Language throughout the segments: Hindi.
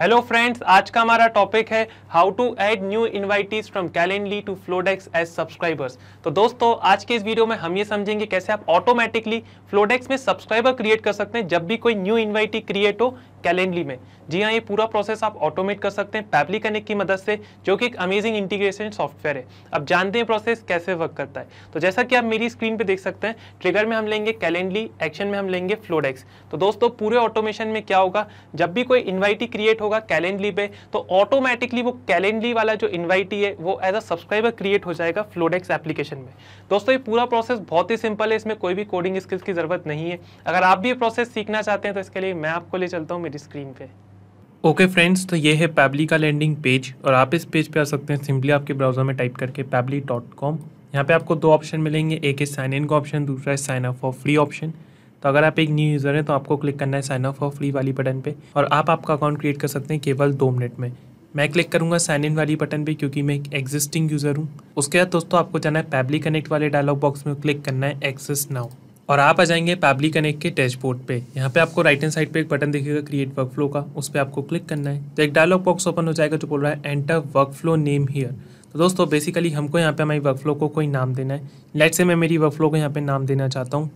हेलो फ्रेंड्स आज का हमारा टॉपिक है how to add new invitees from Calendly to Flodesk as subscribers तो दोस्तों आज के इस वीडियो में हम ये समझेंगे कैसे आप ऑटोमेटिकली फ्लोडेक्स में सब्सक्राइबर क्रिएट कर सकते हैं जब भी कोई न्यू इनवाइटी क्रिएट हो कैलेंडली में जी हाँ ये पूरा प्रोसेस आप ऑटोमेट कर सकते हैं पैपली कनेक्ट की मदद से जो कि एक अमेजिंग इंटीग्रेशन सॉफ्टवेयर है अब जानते हैं प्रोसेस कैसे वर्क करता है तो जैसा कि आप मेरी स्क्रीन पे देख सकते हैं ट्रिगर में हम लेंगे कैलेंडली एक्शन में हम लेंगे फ्लोडेक्स तो दोस्तों पूरे ऑटोमेशन में क्या होगा जब भी कोई इन्वाइटी क्रिएट होगा कैलेंडली पे तो ऑटोमेटिकली वो कैलेंडली वाला जो इन्वाइटी है वो एज अ सब्सक्राइबर क्रिएट हो जाएगा फ्लोडेक्स एप्लीकेशन में दोस्तों ये पूरा प्रोसेस बहुत ही सिंपल है इसमें कोई भी कोडिंग स्किल्स की जरूरत नहीं है अगर आप भी ये प्रोसेस सीखना चाहते हैं तो इसके लिए मैं आपको ले चलता हूँ मेरी स्क्रीन पे ओके फ्रेंड्स तो ये है पैबली का लैंडिंग पेज और आप इस पेज पे आ सकते हैं सिंपली आपके ब्राउज़र में टाइप करके पैबली डॉट कॉम यहाँ पर आपको दो ऑप्शन मिलेंगे एक है साइन इन का ऑप्शन दूसरा है sign up for free option तो अगर आप एक न्यू यूज़र हैं तो आपको क्लिक करना है साइन अप फॉर फ्री वाली बटन पे और आप आपका अकाउंट क्रिएट कर सकते हैं केवल दो मिनट में मैं क्लिक करूंगा साइन इन वाली बटन पे क्योंकि मैं एक एग्जिस्टिंग यूज़र हूँ उसके बाद दोस्तों आपको जाना है पैबली कनेक्ट वाले डायलॉग बॉक्स में क्लिक करना है एक्सेस नाउ और आप आ जाएंगे पैबली कनेक्ट के डैशबोर्ड पे यहाँ पे आपको राइट हैंड साइड पे एक बटन दिखेगा क्रिएट वर्कफ्लो का उस पर आपको क्लिक करना है तो एक डायलॉग बॉक्स ओपन हो जाएगा जो बोल रहा है एंटर वर्कफ्लो नेम हियर तो दोस्तों बेसिकली हमको यहाँ पे हमारी वर्कफ्लो को कोई नाम देना है लेट से मैं मेरी वर्कफ्लो को यहाँ पे नाम देना चाहता हूँ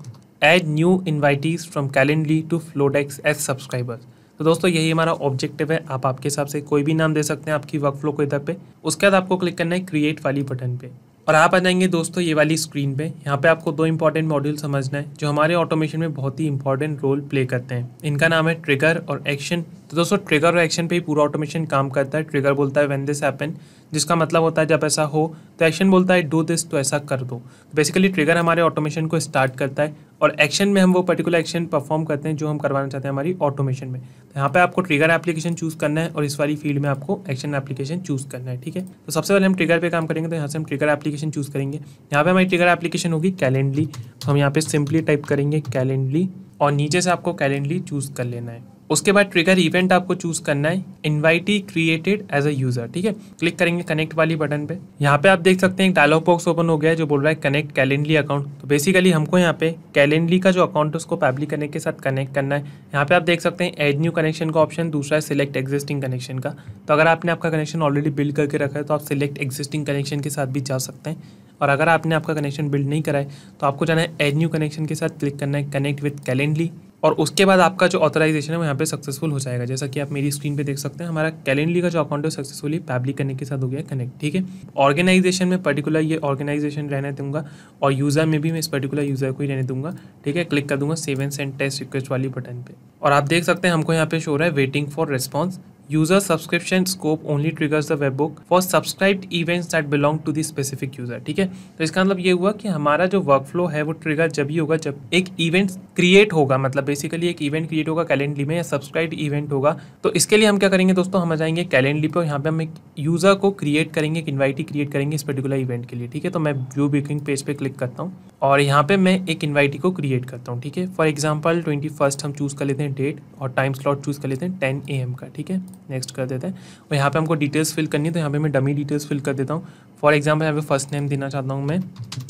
add new invitees from Calendly to Flodesk as subscribers तो दोस्तों यही हमारा ऑब्जेक्टिव है आप आपके हिसाब से कोई भी नाम दे सकते हैं आपकी वर्कफ्लो को इधर पे उसके बाद आपको क्लिक करना है क्रिएट वाली बटन पे और आप आ जाएंगे दोस्तों ये वाली स्क्रीन पे यहाँ पे आपको दो इम्पॉर्टेंट मॉड्यूल समझना है जो हमारे ऑटोमेशन में बहुत ही इंपॉर्टेंट रोल प्ले करते हैं इनका नाम है ट्रिगर और एक्शन तो दोस्तों ट्रिगर और एक्शन पे ही पूरा ऑटोमेशन काम करता है ट्रिगर बोलता है वेन दिस हैपन जिसका मतलब होता है जब ऐसा हो तो एक्शन बोलता है डू दिस तो ऐसा कर दो तो बेसिकली ट्रिगर हमारे ऑटोमेशन को स्टार्ट करता है और एक्शन में हम वो पर्टिकुलर एक्शन परफॉर्म करते हैं जो हम करवाना चाहते हैं हमारी ऑटोमेशन में तो यहाँ पे आपको ट्रिगर एप्लीकेशन चूज़ करना है और इस वाली फील्ड में आपको एक्शन एप्लीकेशन चूज़ करना है ठीक है तो सबसे पहले हम ट्रिगर पे काम करेंगे तो यहाँ से हम ट्रिगर एप्लीकेशन चूज़ करेंगे यहाँ पे हमारी ट्रिगर एप्लीकेशन होगी कैलेंडली तो हम यहाँ पे सिंपली टाइप करेंगे कैलेंडली और नीचे से आपको कैलेंडली चूज़ कर लेना है उसके बाद ट्रिगर इवेंट आपको चूज़ करना है invitee created as a user ठीक है क्लिक करेंगे कनेक्ट वाली बटन पे यहाँ पे आप देख सकते हैं एक डायलॉग बॉक्स ओपन हो गया है जो बोल रहा है कनेक्ट कैलेंडली अकाउंट तो बेसिकली हमको यहाँ पे कैलेंडली का जो अकाउंट है उसको पब्लिक कनेक्ट के साथ कनेक्ट करना है यहाँ पे आप देख सकते हैं एड न्यू कनेक्शन का ऑप्शन दूसरा है सिलेक्ट एग्जिस्टिंग कनेक्शन का तो अगर आपने आपका कनेक्शन ऑलरेडी बिल्ड करके रखा है तो आप सिलेक्ट एग्जिस्टिंग कनेक्शन के साथ भी जा सकते हैं और अगर आपने आपका कनेक्शन बिल्ड नहीं कराए तो आपको जाना है एड न्यू कनेक्शन के साथ क्लिक करना है कनेक्ट विथ कैलेंडली और उसके बाद आपका जो ऑथराइजेशन है वो यहाँ पे सक्सेसफुल हो जाएगा जैसा कि आप मेरी स्क्रीन पे देख सकते हैं हमारा कैलेंडली का जो अकाउंट है सक्सेसफुली पब्लिक करने के साथ हो गया कनेक्ट ठीक है ऑर्गेनाइजेशन में पर्टिकुलर ये ऑर्गेनाइजेशन रहने दूंगा और यूज़र में भी मैं इस पर्टिकुलर यूज़र को ही रहने दूंगा ठीक है क्लिक कर दूंगा सेवन सेंड टेस्ट रिक्वेस्ट वाली बटन पर और आप देख सकते हैं हमको यहाँ पे शो रहा है waiting for response User subscription scope only triggers the book for subscribed events that belong to the specific user ठीक है तो इसका मतलब ये हुआ कि हमारा जो workflow है वो ट्रिगर जब ही होगा जब एक इवेंट क्रिएट होगा मतलब बेसिकली एक इवेंट क्रिएट होगा कैलेंडली में या सब्सक्राइब इवेंट होगा तो इसके लिए हम क्या करेंगे दोस्तों हम जाएंगे कैलेंडली पर यहाँ पे हम एक यूज़र को क्रिएट करेंगे एक इन्वाइटी क्रिएट करेंगे इस पर्टिकुलर इवेंट के लिए ठीक है तो मैं व्यू बुकिंग पेज पर क्लिक करता हूँ और यहाँ पे मैं एक इन्वाइटी को क्रिएट करता हूँ ठीक है फॉर एग्जांपल ट्वेंटी फर्स्ट हम चूज़ कर लेते हैं डेट और टाइम स्लॉट चूज़ कर लेते हैं टेन ए एम का ठीक है नेक्स्ट कर देते हैं और यहाँ पे हमको डिटेल्स फिल करनी है तो यहाँ पे मैं डमी डिटेल्स फिल कर देता हूँ फॉर एग्ज़ाम्पल यहाँ पे फर्स्ट नेम देना चाहता हूँ मैं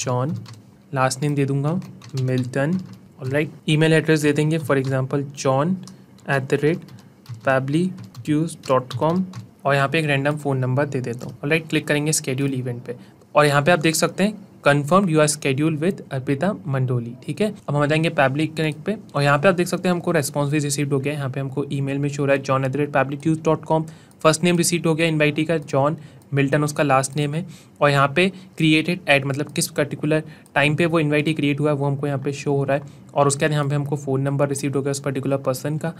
जॉन लास्ट नेम दे दूँगा मिल्टन और राइट ई मेल एड्रेस दे देंगे for example John at the rate Pabbly क्यूज डॉट कॉम और यहाँ पर एक रैंडम फ़ोन नंबर दे देता हूँ और राइट क्लिक करेंगे स्केड्यूल इवेंट पर और यहाँ पे आप देख सकते हैं confirm you are schedule with Arpita Mandoli ठीक है अब हम जाएंगे पब्लिक कनेक्ट पे और यहाँ पे आप देख सकते हैं हमको रेस्पॉन्स भी रिसीव्ड हो गया यहाँ पे हमको मेल में शो रहा है John at the rate Pabbly news dot com first name receive हो गया इन्वाइटी का जॉन मिल्टन उसका लास्ट नेम है और यहाँ पे क्रिएटेड एट मतलब किस पर्टिकुलर टाइम पे वो इन्वाइटी क्रिएट हुआ है वो हमको यहाँ पे शो हो रहा है और उसके बाद यहाँ पे हमको फ़ोन नंबर रिसीव हो गया उस पर्टिकुलर पर्सन का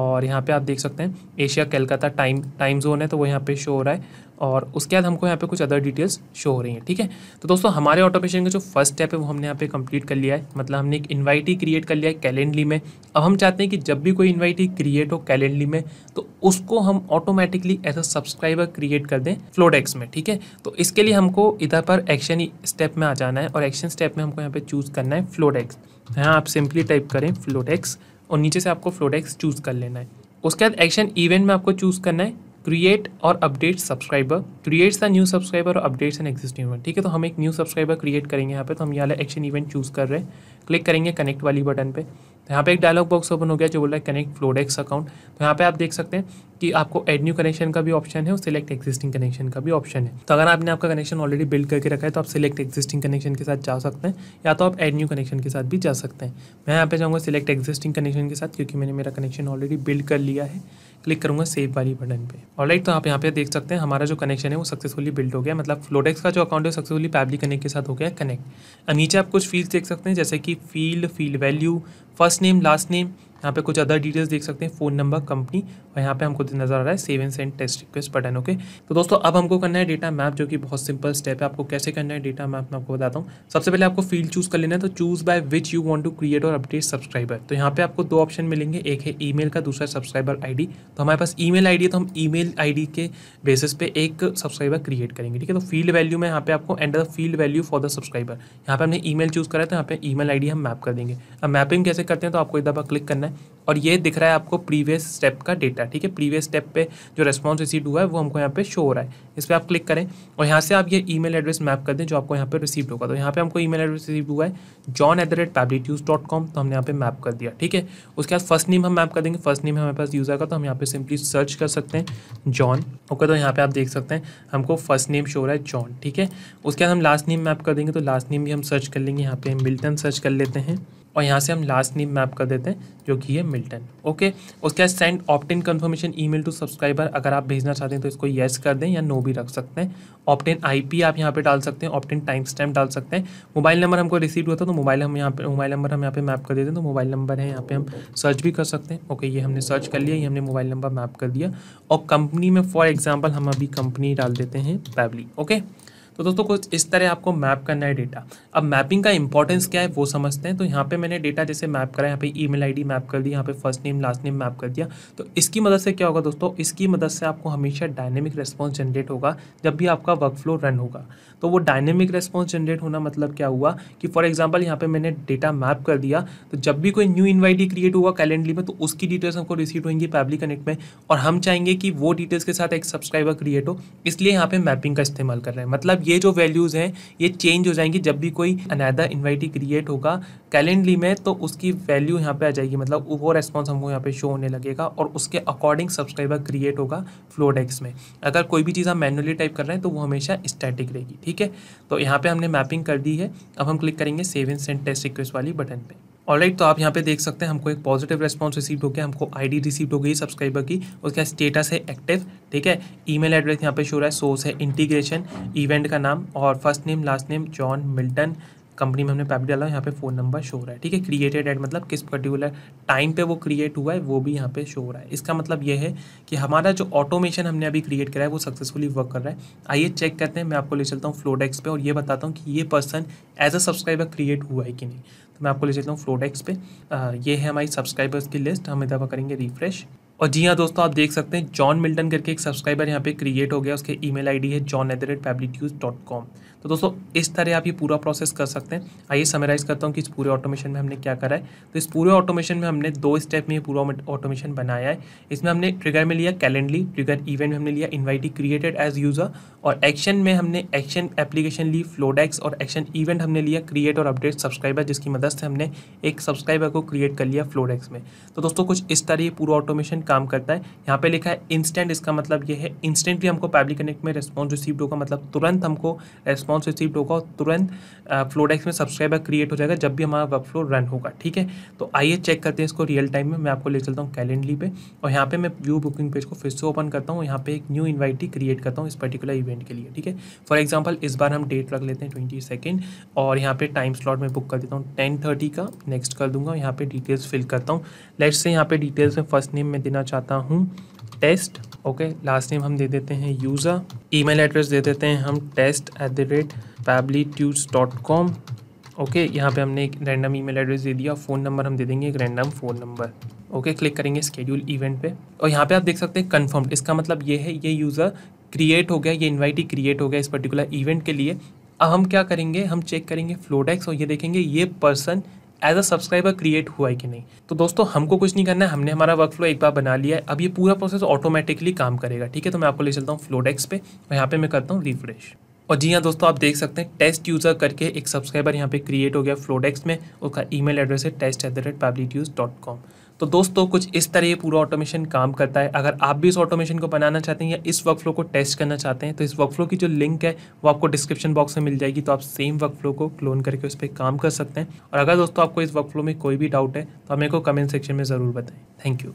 और यहाँ पे आप देख सकते हैं Asia Calcutta time time zone है तो वो यहाँ पे शो हो रहा है और उसके बाद हमको यहाँ पे कुछ अदर डिटेल्स शो हो रही हैं ठीक है थीके? तो दोस्तों हमारे ऑटोमेशन का जो फर्स्ट स्टेप है वो हमने यहाँ पे कंप्लीट कर लिया है मतलब हमने एक ही क्रिएट कर लिया है कैलेंडली में अब हम चाहते हैं कि जब भी कोई इन्वाइटी क्रिएट हो कैलेंडली में तो उसको हम automatically as a subscriber create कर दें फ्लोडेक्स में ठीक है तो इसके लिए हमको इधर पर एक्शन स्टेप में आ जाना है और एक्शन स्टेप में हमको यहाँ पर चूज़ करना है फ्लोडेक्स तो यहाँ आप सिंपली टाइप करें फ्लोडेक्स और नीचे से आपको फ्लोडेक्स चूज़ कर लेना है उसके बाद एक्शन इवेंट में आपको चूज़ करना है क्रिएट और update subscriber creates the new subscriber और अपडेट्स एन एक्जिस्टिंग इवेंट ठीक है तो हम एक न्यू सब्सक्राइबर क्रिएट करेंगे यहाँ पे तो हम यहाँ एक्शन इवेंट चूज़ कर रहे हैं क्लिक करेंगे कनेक्ट वाली बटन पे तो यहाँ पे एक डायलॉग बॉक्स ओपन हो गया जो बोल रहा है कनेक्ट फ्लोडेक्स अकाउंट तो यहाँ पे आप देख सकते हैं कि आपको एड न्यू कनेक्शन का भी ऑप्शन है और सिलेक्ट एक्जिस्टिंग कनेक्शन का भी ऑप्शन है तो अगर आपने आपका कनेक्शन ऑलरेडी बिल्ड करके रखा है तो आप सिलेक्ट एक्जिस्टिंग कनेक्शन के साथ जा सकते हैं या तो आप एड न्यू कनेक्शन के साथ भी जा सकते हैं मैं यहाँ पे जाऊँगा सिलेक्ट एक्जिस्टिंग कनेक्शन के साथ क्योंकि मैंने मेरा कनेक्शन ऑलरेडी बिल्ड कर लिया है क्लिक करूँगा सेव वाली बटन पे और राइट तो आप यहाँ पे देख सकते हैं हमारा जो कनेक्शन है वो सक्सेसफुली बिल्ड हो गया मतलब फ्लोडेक्स का जो अकाउंट है सक्सेसफुली पैबली कनेक्ट के साथ हो गया कनेक्ट और नीचे आप कुछ फील्ड देख सकते हैं जैसे कि field field value first name last name यहाँ पे कुछ अदर डिटेल्स देख सकते हैं फ़ोन नंबर कंपनी और यहाँ पे हमको नज़र आ रहा है save and send test request button okay तो दोस्तों अब हमको करना है डेटा मैप जो कि बहुत सिंपल स्टेप है आपको कैसे करना है डेटा मैप मैं आपको बताता हूँ सबसे पहले आपको फील्ड चूज़ कर लेना है तो choose by which you want to create और अपडेट सब्सक्राइबर तो यहाँ पे आपको दो ऑप्शन मिलेंगे एक है मेल का दूसरा सब्सक्राइबर डी तो हमारे पास आई डी है तो हम आई डी के बेसिस पे एक सब्सक्राइबर क्रिएट करेंगे ठीक है तो फील्ड वैल्यू में यहाँ पे आपको and the field value for the subscriber यहाँ पे हमने मेल चूज़ करा है तो यहाँ पे आई डी हम मैप कर देंगे अब मैपिंग कैसे करते हैं तो आपको एक दफा क्लिक करना है और ये दिख रहा है आपको प्रीवियस स्टेप का डेटा है ठीक है प्रीवियस स्टेप पे जो रिस्पॉन्स रिसीव हुआ है वो हमको यहाँ पे शो हो रहा है इस पर आप क्लिक करें और यहाँ से आप ये ई एड्रेस मैप कर दें जो आपको यहाँ पर रिसीव होगा तो यहाँ पर हमको ई एड्रेस रिसीव हुआ है John at the rate dot com तो हमने यहाँ पर मैप कर दिया ठीक है उसके बाद फर्स्ट नेम हम मैप कर देंगे फर्स्ट नेम हमारे पास यूज आएगा तो हम यहाँ पे सिंपली सर्च कर सकते हैं जॉन ओके तो यहाँ पर आप देख सकते हैं हमको फर्स्ट नेम शो हो रहा है जॉन ठीक है उसके बाद हम लास्ट नेम मैप कर देंगे तो लास्ट नेम भी हम सर्च कर लेंगे यहाँ पे मिल्टन सर्च कर लेते हैं और यहाँ से हम लास्ट नेम मैप कर देते हैं जो कि है मिल्टन ओके उसके बाद send opt in confirmation email to subscriber अगर आप भेजना चाहते हैं तो इसको येस कर दें या नो भी रख सकते हैं ऑप्टेन आईपी आप यहाँ पे डाल सकते हैं ऑप्टेन टाइम स्टैम्प डाल सकते हैं मोबाइल नंबर हमको रिसीव हुआ था तो मोबाइल हम यहाँ पर मोबाइल नंबर हम यहाँ पर मैप कर देते हैं तो मोबाइल नंबर है यहाँ पर हम सर्च भी कर सकते हैं ओके ये हमने सर्च कर लिया ये हमने मोबाइल नंबर मैप कर दिया और कंपनी में फॉर एग्जाम्पल हम अभी कंपनी डाल देते हैं पैबली ओके तो दोस्तों कुछ इस तरह आपको मैप करना है डेटा अब मैपिंग का इंपॉर्टेंस क्या है वो समझते हैं तो यहाँ पे मैंने डेटा जैसे मैप करा यहाँ पे ईमेल आईडी मैप कर दी यहाँ पे first name last name map कर दिया तो इसकी मदद से क्या होगा दोस्तों इसकी मदद से आपको हमेशा डायनेमिक रेस्पॉन्स जनरेट होगा जब भी आपका वर्क फ्लो रन होगा तो वो डायनेमिक रेस्पॉन्स जनरेट होना मतलब क्या हुआ कि फॉर एग्जाम्पल यहाँ पर मैंने डेटा मैप कर दिया तो जब भी कोई न्यू इन्वाइटी क्रिएट हुआ कैलेंडली में तो उसकी डिटेल्स हमको रिसीव होंगी पैब्लिक कनेक्ट में और हम चाहेंगे कि वो डिटेल्स के साथ एक सब्सक्राइबर क्रिएट हो इसलिए यहाँ पे मैपिंग का इस्तेमाल कर रहे हैं मतलब ये जो वैल्यूज़ हैं ये चेंज हो जाएंगी जब भी कोई अनैदा इन्वाइटी क्रिएट होगा कैलेंडली में तो उसकी वैल्यू यहाँ पे आ जाएगी मतलब वो रेस्पॉन्स हमको यहाँ पे शो होने लगेगा और उसके अकॉर्डिंग सब्सक्राइबर क्रिएट होगा फ्लोडेक्स में अगर कोई भी चीज़ हम मैनुअली टाइप कर रहे हैं तो वो हमेशा स्टैटिक रहेगी ठीक है तो यहाँ पर हमने मैपिंग कर दी है अब हम क्लिक करेंगे सेव सेंट टेस्ट रिक्वेस्ट वाली बटन पर ऑलराइट तो आप यहाँ पे देख सकते हैं हमको एक पॉजिटिव रिस्पॉन्स रिसीव हो गया हमको आईडी रिसीव हो गई सब्सक्राइबर की उसका स्टेटस है एक्टिव ठीक है ईमेल एड्रेस यहाँ पे शो रहा है सोर्स है इंटीग्रेशन इवेंट का नाम और first name last name John Milton company में हमने पैप डाला यहाँ पे फ़ोन नंबर शो हो रहा है ठीक है क्रिएटेड एट मतलब किस पर्टिकुलर टाइम पे वो क्रिएट हुआ है वो भी यहाँ पे शो हो रहा है इसका मतलब ये है कि हमारा जो ऑटोमेशन हमने अभी क्रिएट करा है वो सक्सेसफुली वर्क कर रहा है आइए चेक करते हैं मैं आपको ले चलता हूँ फ्लोडेक्स पे और ये बताता हूँ कि ये person as a subscriber create हुआ है कि नहीं तो मैं आपको ले चलता हूँ फ्लोडेक्स पे आ, ये है हमारी सब्सक्राइबर्स की लिस्ट हम इधर करेंगे रिफ्रेश और जी हाँ दोस्तों आप देख सकते हैं जॉन मिल्टन करके एक सब्सक्राइबर यहाँ पे क्रिएट हो गया उसके ईमेल आईडी है John at the rate dot com तो दोस्तों इस तरह आप ये पूरा प्रोसेस कर सकते हैं आइए समराइज़ करता हूँ कि इस पूरे ऑटोमेशन में हमने क्या करा है तो इस पूरे ऑटोमेशन में हमने दो स्टेप में पूरा ऑटोमेशन बनाया है इसमें हमने ट्रिगर में लिया कैलेंडली ट्रिगर इवेंट में हमने लिया इन्वाइटी क्रिएटेड एज यूज़र और एक्शन में हमने एक्शन एप्लीकेशन ली फ्लोडेक्स और एक्शन इवेंट हमने लिया क्रिएट और अपडेट सब्सक्राइबर जिसकी मदद से हमने एक सब्सक्राइबर को क्रिएट कर लिया फ्लोडेक्स में तो दोस्तों कुछ इस तरह ये पूरा ऑटोमेशन काम करता है यहाँ पे लिखा है इंस्टेंट इसका मतलब ये है इंस्टेंटली हमको पब्लिक कनेक्ट में रिस्पॉन्स रिसीव्ड होगा मतलब तुरंत हमको रेस्पॉन्स रिस्पॉन्स रिसीव होगा तुरंत फ्लोडेक्स में सब्सक्राइबर क्रिएट हो जाएगा जब भी हमारा वर्क फ्लो रन होगा ठीक है तो आइए चेक करते हैं इसको रियल टाइम में मैं आपको ले चलता हूँ कैलेंडली पे और यहाँ पे मैं व्यू बुकिंग पेज को फिर से ओपन करता हूँ यहाँ पे एक न्यू इन्वाइटी क्रिएट करता हूँ इस पर्टिकुलर इवेंट के लिए ठीक है फॉर एग्जाम्पल इस बार हम डेट रख लेते हैं ट्वेंटी सेकेंड और यहाँ पे टाइम स्लॉट में बुक कर देता हूँ टेन थर्टी का नेक्स्ट कर दूंगा यहाँ पे डिटेल्स फिल करता हूँ लेट्स से यहाँ पे डिटेल्स में फर्स्ट नेम मैं देना चाहता हूँ टेस्ट ओके लास्ट नेम हम दे देते हैं यूज़र ईमेल एड्रेस दे देते हैं हम test at the rate Pabbly ट्यूज डॉट कॉम ओके यहाँ पे हमने एक रैंडम ईमेल एड्रेस दे दिया फ़ोन नंबर हम दे देंगे एक random phone number okay click करेंगे स्केड्यूल इवेंट पे और यहाँ पे आप देख सकते हैं कंफर्म्ड इसका मतलब ये है ये यूज़र क्रिएट हो गया ये इन्वाइटी क्रिएट हो गया इस पर्टिकुलर इवेंट के लिए अब हम क्या करेंगे हम चेक करेंगे फ्लोडेक्स और ये देखेंगे ये person as a subscriber create हुआ है कि नहीं तो दोस्तों हमको कुछ नहीं करना है हमने हमारा वर्क फ्लो एक बार बना लिया है अब ये पूरा प्रोसेस ऑटोमेटिकली काम करेगा ठीक है तो मैं आपको ले चलता हूँ फ्लोडेक्स पे यहाँ पे मैं करता हूँ रिफ्रेश और जी हाँ दोस्तों आप देख सकते हैं टेस्ट यूज़र करके एक सब्सक्राइबर यहाँ पे क्रिएट हो गया फ्लोडेक्स में उसका ईमेल एड्रेस है test at the rate Pabbly use dot com तो दोस्तों कुछ इस तरह ये पूरा ऑटोमेशन काम करता है अगर आप भी इस ऑटोमेशन को बनाना चाहते हैं या इस वर्कफ्लो को टेस्ट करना चाहते हैं तो इस वर्कफ्लो की जो लिंक है वो आपको डिस्क्रिप्शन बॉक्स में मिल जाएगी तो आप सेम वर्कफ्लो को क्लोन करके उस पर काम कर सकते हैं और अगर दोस्तों आपको इस वर्कफ्लो में कोई भी डाउट है तो हमें को कमेंट सेक्शन में ज़रूर बताएं थैंक यू